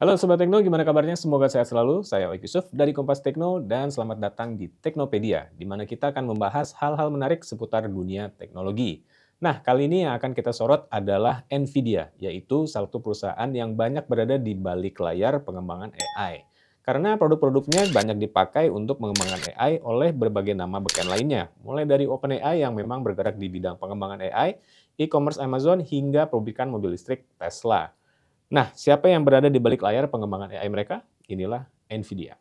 Halo Sobat Tekno, gimana kabarnya? Semoga sehat selalu. Saya Oik Yusuf dari Kompas Tekno dan selamat datang di Teknopedia, di mana kita akan membahas hal-hal menarik seputar dunia teknologi. Nah, kali ini yang akan kita sorot adalah NVIDIA, yaitu salah satu perusahaan yang banyak berada di balik layar pengembangan AI. Karena produk-produknya banyak dipakai untuk pengembangan AI oleh berbagai nama beken lainnya, mulai dari OpenAI yang memang bergerak di bidang pengembangan AI, e-commerce Amazon, hingga perubikan mobil listrik Tesla. Nah, siapa yang berada di balik layar pengembangan AI mereka? Inilah NVIDIA.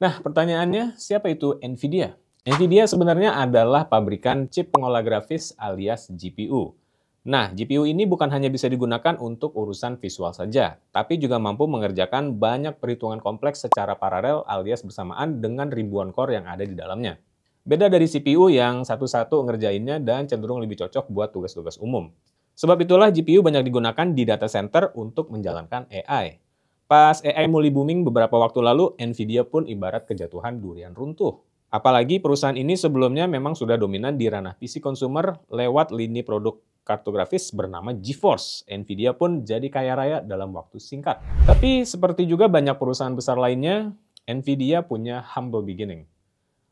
Nah, pertanyaannya, siapa itu NVIDIA? NVIDIA sebenarnya adalah pabrikan chip pengolah grafis alias GPU. Nah, GPU ini bukan hanya bisa digunakan untuk urusan visual saja, tapi juga mampu mengerjakan banyak perhitungan kompleks secara paralel alias bersamaan dengan ribuan core yang ada di dalamnya. Beda dari CPU yang satu-satu ngerjainnya dan cenderung lebih cocok buat tugas-tugas umum. Sebab itulah GPU banyak digunakan di data center untuk menjalankan AI. Pas AI mulai booming beberapa waktu lalu, Nvidia pun ibarat kejatuhan durian runtuh. Apalagi perusahaan ini sebelumnya memang sudah dominan di ranah PC consumer lewat lini produk kartu grafis bernama GeForce. Nvidia pun jadi kaya raya dalam waktu singkat. Tapi seperti juga banyak perusahaan besar lainnya, Nvidia punya humble beginning.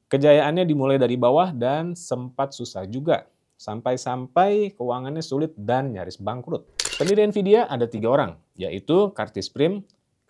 Kejayaannya dimulai dari bawah dan sempat susah juga. Sampai-sampai keuangannya sulit dan nyaris bangkrut. Pendiri Nvidia ada tiga orang, yaitu Curtis Prim,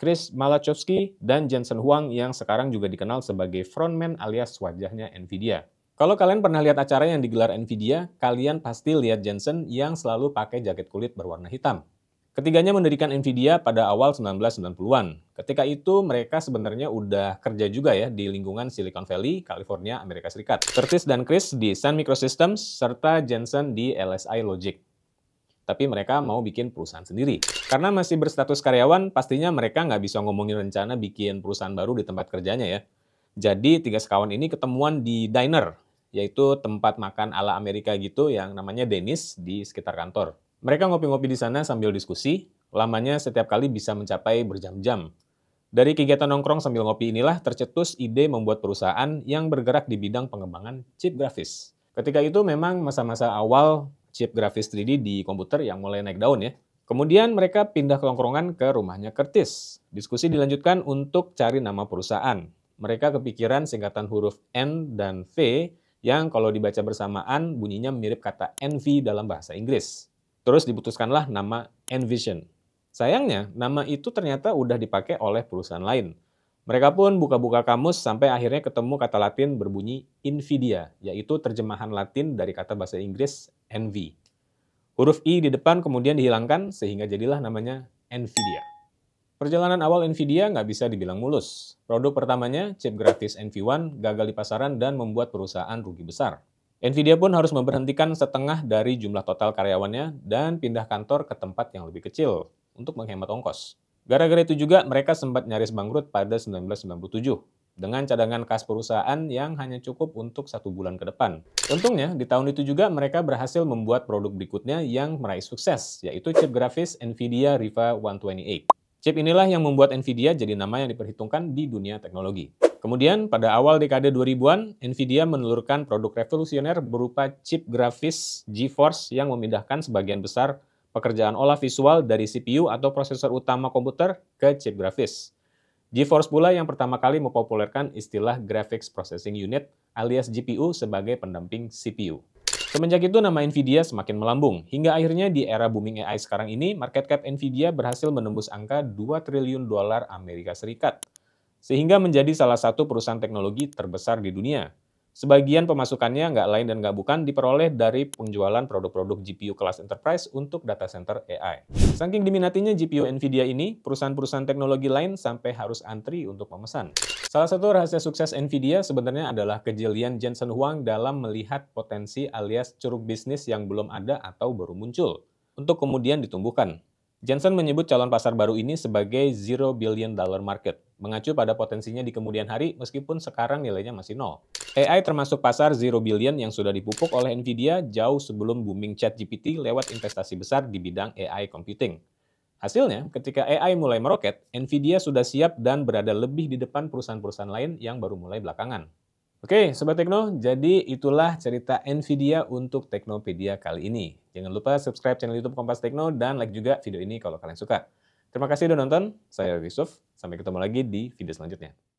Chris Malachowski, dan Jensen Huang yang sekarang juga dikenal sebagai frontman alias wajahnya NVIDIA. Kalau kalian pernah lihat acara yang digelar NVIDIA, kalian pasti lihat Jensen yang selalu pakai jaket kulit berwarna hitam. Ketiganya mendirikan NVIDIA pada awal 1990-an. Ketika itu mereka sebenarnya udah kerja juga ya di lingkungan Silicon Valley, California, Amerika Serikat. Curtis dan Chris di Sun Microsystems, serta Jensen di LSI Logic tapi mereka mau bikin perusahaan sendiri. Karena masih berstatus karyawan, pastinya mereka nggak bisa ngomongin rencana bikin perusahaan baru di tempat kerjanya ya. Jadi tiga sekawan ini ketemuan di diner, yaitu tempat makan ala Amerika gitu yang namanya Dennis di sekitar kantor. Mereka ngopi-ngopi di sana sambil diskusi, lamanya setiap kali bisa mencapai berjam-jam. Dari kegiatan nongkrong sambil ngopi inilah tercetus ide membuat perusahaan yang bergerak di bidang pengembangan chip grafis. Ketika itu memang masa-masa awal chip grafis 3D di komputer yang mulai naik daun ya. Kemudian mereka pindah ke ke rumahnya Curtis. Diskusi dilanjutkan untuk cari nama perusahaan. Mereka kepikiran singkatan huruf N dan V yang kalau dibaca bersamaan bunyinya mirip kata NV dalam bahasa Inggris. Terus diputuskanlah nama Envision. Sayangnya, nama itu ternyata udah dipakai oleh perusahaan lain. Mereka pun buka-buka kamus sampai akhirnya ketemu kata Latin berbunyi invidia, yaitu terjemahan Latin dari kata bahasa Inggris envy. Huruf i di depan kemudian dihilangkan sehingga jadilah namanya Nvidia. Perjalanan awal Nvidia nggak bisa dibilang mulus. Produk pertamanya, chip gratis NV1, gagal di pasaran dan membuat perusahaan rugi besar. Nvidia pun harus memberhentikan setengah dari jumlah total karyawannya dan pindah kantor ke tempat yang lebih kecil untuk menghemat ongkos. Gara-gara itu juga mereka sempat nyaris bangkrut pada 1997 dengan cadangan kas perusahaan yang hanya cukup untuk satu bulan ke depan. Untungnya, di tahun itu juga mereka berhasil membuat produk berikutnya yang meraih sukses, yaitu chip grafis NVIDIA Riva 128. Chip inilah yang membuat NVIDIA jadi nama yang diperhitungkan di dunia teknologi. Kemudian, pada awal dekade 2000-an, NVIDIA menelurkan produk revolusioner berupa chip grafis GeForce yang memindahkan sebagian besar pekerjaan olah visual dari CPU atau prosesor utama komputer ke chip grafis. GeForce pula yang pertama kali mempopulerkan istilah Graphics Processing Unit alias GPU sebagai pendamping CPU. Semenjak itu nama Nvidia semakin melambung, hingga akhirnya di era booming AI sekarang ini, market cap Nvidia berhasil menembus angka 2 triliun dolar Amerika Serikat, sehingga menjadi salah satu perusahaan teknologi terbesar di dunia. Sebagian pemasukannya nggak lain dan nggak bukan diperoleh dari penjualan produk-produk GPU kelas enterprise untuk data center AI. Saking diminatinya GPU NVIDIA ini, perusahaan-perusahaan teknologi lain sampai harus antri untuk memesan. Salah satu rahasia sukses NVIDIA sebenarnya adalah kejelian Jensen Huang dalam melihat potensi alias curug bisnis yang belum ada atau baru muncul, untuk kemudian ditumbuhkan. Jensen menyebut calon pasar baru ini sebagai zero billion dollar market, mengacu pada potensinya di kemudian hari meskipun sekarang nilainya masih nol. AI termasuk pasar zero billion yang sudah dipupuk oleh Nvidia jauh sebelum booming ChatGPT lewat investasi besar di bidang AI computing. Hasilnya, ketika AI mulai meroket, Nvidia sudah siap dan berada lebih di depan perusahaan-perusahaan lain yang baru mulai belakangan. Oke, Sobat Tekno, jadi itulah cerita NVIDIA untuk Teknopedia kali ini. Jangan lupa subscribe channel YouTube Kompas Tekno dan like juga video ini kalau kalian suka. Terima kasih sudah nonton. Saya Yusuf. Sampai ketemu lagi di video selanjutnya.